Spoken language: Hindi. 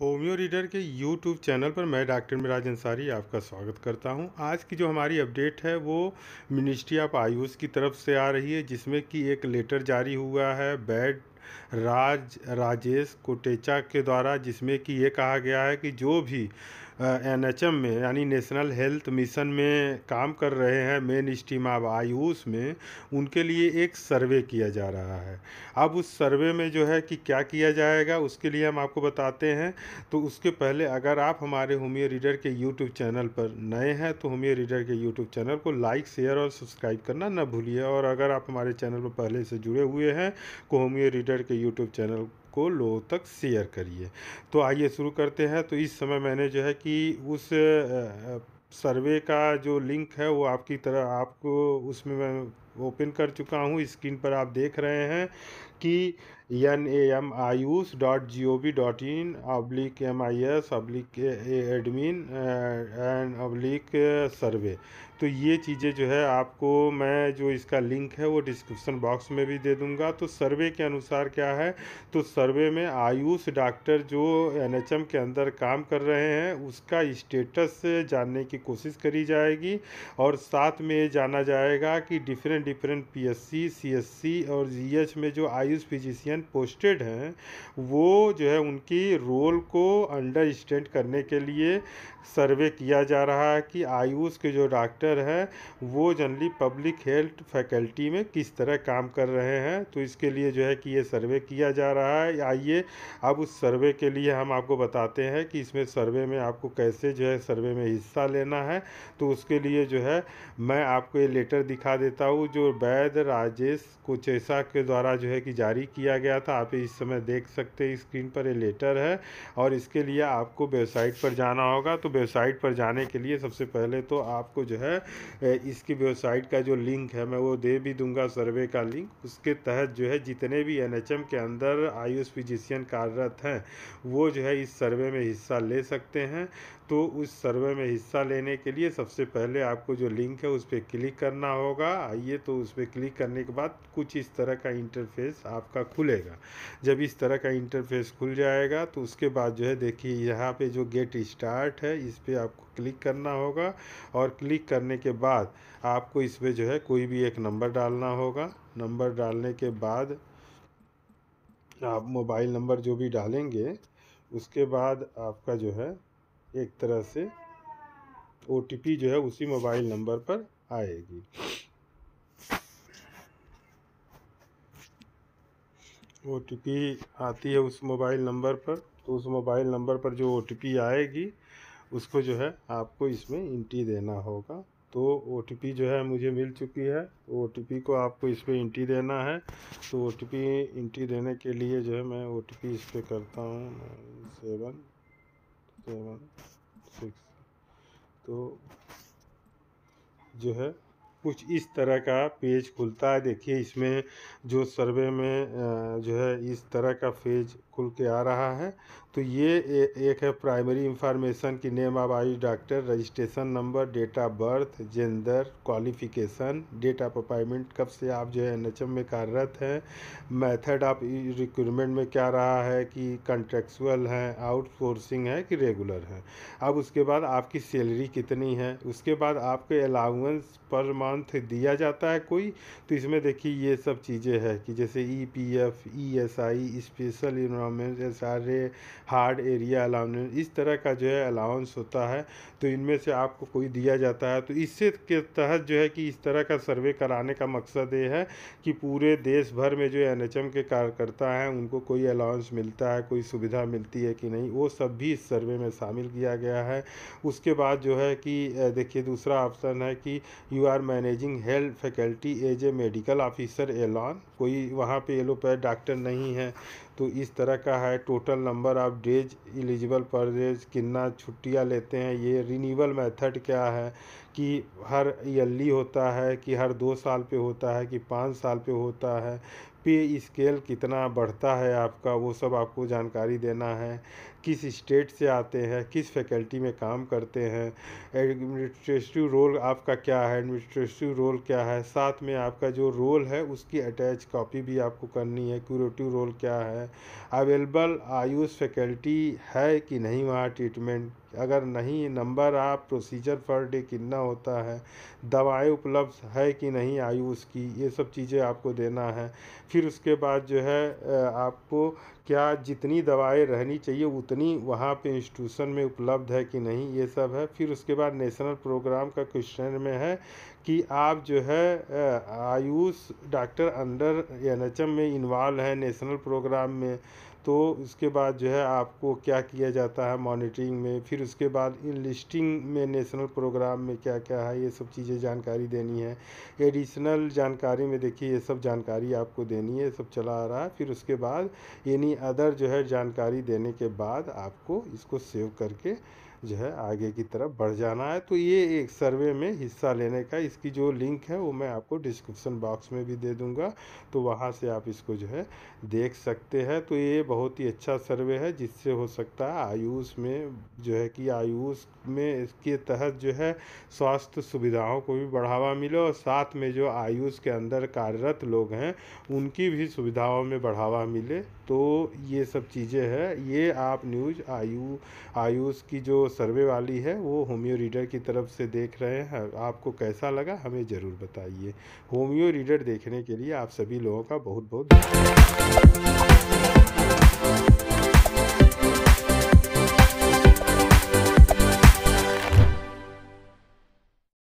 होम्यो रीडर के यूट्यूब चैनल पर मैं डॉक्टर मिराज अंसारी आपका स्वागत करता हूं आज की जो हमारी अपडेट है वो मिनिस्ट्री ऑफ आयुष की तरफ से आ रही है जिसमें कि एक लेटर जारी हुआ है बैड राज राजेश कोटेचा के द्वारा जिसमें कि ये कहा गया है कि जो भी एनएचएम में यानी नेशनल हेल्थ मिशन में काम कर रहे हैं मेन स्ट्रीम ऑफ आयुष में उनके लिए एक सर्वे किया जा रहा है अब उस सर्वे में जो है कि क्या किया जाएगा उसके लिए हम आपको बताते हैं तो उसके पहले अगर आप हमारे होमियो रीडर के यूट्यूब चैनल पर नए हैं तो होमियो रीडर के यूट्यूब चैनल को लाइक शेयर और सब्सक्राइब करना ना भूलिए और अगर आप हमारे चैनल पर पहले से जुड़े हुए हैं तो होमियो रीडर के यूट्यूब चैनल को लोगों तक शेयर करिए तो आइए शुरू करते हैं तो इस समय मैंने जो है कि उस सर्वे का जो लिंक है वो आपकी तरह आपको उसमें मैं ओपन कर चुका हूँ स्क्रीन पर आप देख रहे हैं कि N A M AYUSH dot G O V dot in public M I S public admin and public survey uh, तो ये चीज़ें जो है आपको मैं जो इसका लिंक है वो डिस्क्रिप्सन बॉक्स में भी दे दूंगा तो सर्वे के अनुसार क्या है तो सर्वे में आयुष डॉक्टर जो एनएचएम के अंदर काम कर रहे हैं उसका स्टेटस जानने की कोशिश करी जाएगी और साथ में ये जाना जाएगा कि डिफरेंट डिफरेंट पीएससी सीएससी और जी में जो आयुष फिजिशियन पोस्टेड हैं वो जो है उनकी रोल को अंडरस्टैंड करने के लिए सर्वे किया जा रहा है था कि आयुष के जो डॉक्टर हैं वो जनरली पब्लिक हेल्थ फैकल्टी में किस तरह काम कर रहे हैं तो इसके लिए जो है कि ये सर्वे किया जा रहा है आइए अब उस सर्वे के लिए हम आपको बताते हैं कि इसमें सर्वे में आपको कैसे जो है सर्वे में हिस्सा लेना है तो उसके लिए जो है मैं आपको ये लेटर दिखा देता हूँ जो वैद्य राजेश कुचेसा के द्वारा जो है कि जारी किया गया था आप इस समय देख सकते हैं स्क्रीन पर ये लेटर है और इसके लिए आपको वेबसाइट पर जाना होगा तो वेबसाइट पर जाने के लिए सबसे पहले तो आपको जो है इसकी वेबसाइट का जो लिंक है मैं वो दे भी दूंगा सर्वे का लिंक उसके तहत जो है जितने भी एन के अंदर आयुष फिजिशियन कार्यरत हैं वो जो है इस सर्वे में हिस्सा ले सकते हैं तो उस सर्वे में हिस्सा लेने के लिए सबसे पहले आपको जो लिंक है उस पर क्लिक करना होगा आइए तो उस पर क्लिक करने के बाद कुछ इस तरह का इंटरफेस आपका खुलेगा जब इस तरह का इंटरफेस खुल जाएगा तो उसके बाद जो है देखिए यहाँ पे जो गेट स्टार्ट है इस पर आपको क्लिक करना होगा और क्लिक करने के बाद आपको इस पर जो है कोई भी एक नंबर डालना होगा नंबर डालने के बाद आप मोबाइल नंबर जो भी डालेंगे उसके बाद आपका जो है एक तरह से ओ जो है उसी मोबाइल नंबर पर आएगी ओ आती है उस मोबाइल नंबर पर तो उस मोबाइल नंबर पर जो ओ आएगी उसको जो है आपको इसमें इंटी देना होगा तो ओ जो है मुझे मिल चुकी है ओ को आपको इस पर इंटी देना है तो ओ इंटी देने के लिए जो है मैं ओ टी पी इस पर करता हूँ सेवन सेवन तो सिक्स तो जो है कुछ इस तरह का पेज खुलता है देखिए इसमें जो सर्वे में जो है इस तरह का पेज खुल के आ रहा है तो ये एक है प्राइमरी इंफॉर्मेशन की name of AYUSH doctor registration number date of birth gender qualification date of appointment कब से आप जो है एम में कार्यरत हैं मेथड ऑफ रिक्रूटमेंट में क्या रहा है कि कंट्रेक्चुअल हैं आउटसोर्सिंग है कि रेगुलर है अब उसके बाद आपकी सैलरी कितनी है उसके बाद आपके अलाउंस पर मंथ दिया जाता है कोई तो इसमें देखिए ये सब चीज़ें हैं कि जैसे E P F E S I special environment S R A hard area allowance इस तरह का जो है अलाउंस होता है तो इनमें से आपको कोई दिया जाता है तो इससे के तहत जो है कि इस तरह का सर्वे कराने का मकसद ये है कि पूरे देश भर में जो एन के कार्यकर्ता हैं उनको कोई अलाउंस मिलता है कोई सुविधा मिलती है कि नहीं वो सब भी इस सर्वे में शामिल किया गया है उसके बाद जो है कि देखिए दूसरा ऑप्शन है कि you are managing health faculty as a medical officer alone कोई वहाँ पे एलोपैथ डॉक्टर नहीं है तो इस तरह का है total number of days eligible per days कितना छुट्टियाँ लेते हैं ये रिनीवल मेथड क्या है कि हर ईयरली होता है कि हर दो साल पे होता है कि पाँच साल पे होता है पे स्केल कितना बढ़ता है आपका वो सब आपको जानकारी देना है किस स्टेट से आते हैं किस फैकल्टी में काम करते हैं एडमिनिस्ट्रेटिव रोल आपका क्या है एडमिनिस्ट्रेटिव रोल क्या है साथ में आपका जो रोल है उसकी अटैच कॉपी भी आपको करनी है क्यूरेटिव रोल क्या है अवेलेबल आयुष फैकल्टी है कि नहीं वहाँ ट्रीटमेंट अगर नहीं नंबर आप प्रोसीजर पर डे कितना होता है दवाएं उपलब्ध है कि नहीं आयु उसकी ये सब चीज़ें आपको देना है फिर उसके बाद जो है आपको क्या जितनी दवाएं रहनी चाहिए उतनी वहाँ पे इंस्टीट्यूशन में उपलब्ध है कि नहीं ये सब है फिर उसके बाद नेशनल प्रोग्राम का क्वेश्चन में है कि आप जो है आयुष डॉक्टर अंडर एन में इन्वॉल्व हैं नेशनल प्रोग्राम में तो उसके बाद जो है आपको क्या किया जाता है मॉनिटरिंग में फिर उसके बाद इन लिस्टिंग में नेशनल प्रोग्राम में क्या क्या है ये सब चीज़ें जानकारी देनी है एडिशनल जानकारी में देखिए ये सब जानकारी आपको देनी है ये सब चला आ रहा है फिर उसके बाद यानी अदर जो है जानकारी देने के बाद आपको इसको सेव करके जो है आगे की तरफ बढ़ जाना है तो ये एक सर्वे में हिस्सा लेने का इसकी जो लिंक है वो मैं आपको डिस्क्रिप्सन बॉक्स में भी दे दूँगा तो वहाँ से आप इसको जो है देख सकते हैं तो ये बहुत ही अच्छा सर्वे है जिससे हो सकता है आयुष में जो है कि आयुष में इसके तहत जो है स्वास्थ्य सुविधाओं को भी बढ़ावा मिले और साथ में जो आयुष के अंदर कार्यरत लोग हैं उनकी भी सुविधाओं में बढ़ावा मिले तो ये सब चीज़ें हैं ये आप न्यूज आयु आयुष की जो सर्वे वाली है वो होम्यो रीडर की तरफ से देख रहे हैं आपको कैसा लगा हमें ज़रूर बताइए होम्यो रीडर देखने के लिए आप सभी लोगों का बहुत बहुत